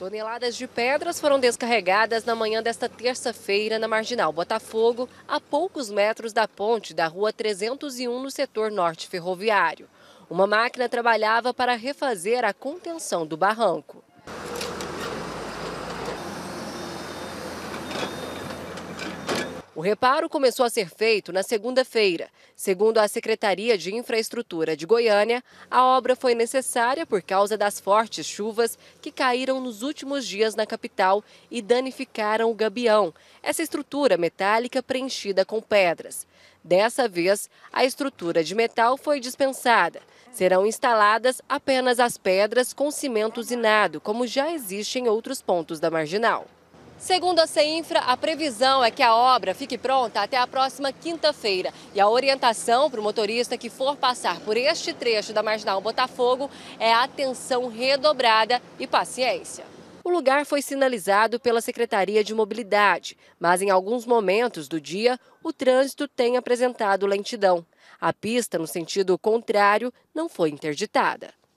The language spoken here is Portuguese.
Toneladas de pedras foram descarregadas na manhã desta terça-feira na Marginal Botafogo, a poucos metros da ponte da Rua 301 no setor norte ferroviário. Uma máquina trabalhava para refazer a contenção do barranco. O reparo começou a ser feito na segunda-feira. Segundo a Secretaria de Infraestrutura de Goiânia, a obra foi necessária por causa das fortes chuvas que caíram nos últimos dias na capital e danificaram o gabião, essa estrutura metálica preenchida com pedras. Dessa vez, a estrutura de metal foi dispensada. Serão instaladas apenas as pedras com cimento usinado, como já existe em outros pontos da marginal. Segundo a CEINFRA, a previsão é que a obra fique pronta até a próxima quinta-feira. E a orientação para o motorista que for passar por este trecho da Marginal Botafogo é atenção redobrada e paciência. O lugar foi sinalizado pela Secretaria de Mobilidade, mas em alguns momentos do dia o trânsito tem apresentado lentidão. A pista, no sentido contrário, não foi interditada.